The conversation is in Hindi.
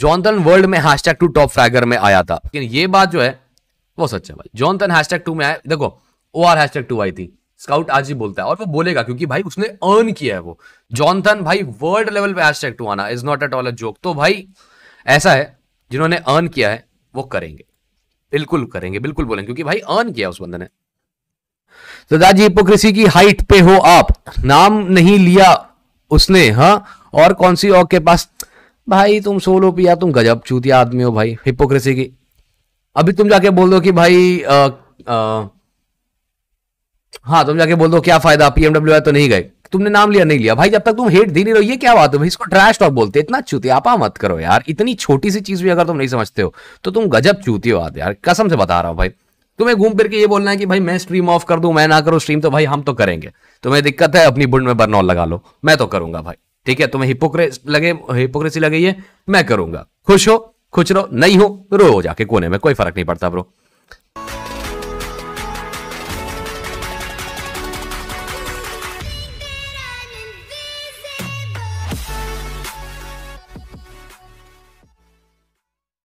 जॉनथन वर्ल्ड में hash tag two top fragger में आया था लेकिन ये बात जो है वो सच है भाई जॉनथन हैश टैग टू में आया देखो ओ आर हैश टैग टू आई थी स्काउट आज ही बोलता है और वो बोलेगा क्योंकि भाई उसने अर्न किया है वो जॉनथन भाई वर्ल्ड लेवल पे हैश टैग टू आना is not at all a joke तो भाई ऐसा है जिन्होंने अर्न किया है वो करेंगे बिल्कुल करेंगे बिल्कुल बोलेंगे क्योंकि भाई अर्न किया उस बंदे ने तो दादाजी हिपोक्रेसी की हाइट पे हो आप नाम नहीं लिया उसने हाँ और कौन सी और के पास भाई तुम सोलो पिया तुम गजब चूतिया आदमी हो भाई हिपोक्रेसी की अभी तुम जाके बोल दो कि भाई आ, आ, हाँ तुम जाके बोल दो क्या फायदा पीएमडब्ल्यू आई तो नहीं गए तुमने नाम लिया नहीं लिया भाई जब तक तुम हेट दे नहीं रहो ये क्या बात है भाई इसको ट्रैश टॉक बोलते इतना चूती आपा मत करो यार इतनी छोटी सी चीज भी अगर तुम नहीं समझते हो तो तुम गजब चूती हो आते यार कसम से बता रहा हूँ भाई तुम्हें घूम फिर के ये बोलना है कि भाई मैं स्ट्रीम ऑफ कर दू मैं ना करूं स्ट्रीम तो भाई हम तो करेंगे तुम्हें दिक्कत है अपनी बुंड में बर्नौल लगा लो मैं तो करूंगा भाई ठीक है तुम्हें हिपोक्रेस लगे हिपोक्रेसी लगे ये मैं करूंगा खुश हो खुश रहो नहीं हो रो जाके कोने में कोई फर्क नहीं पड़ता ब्रो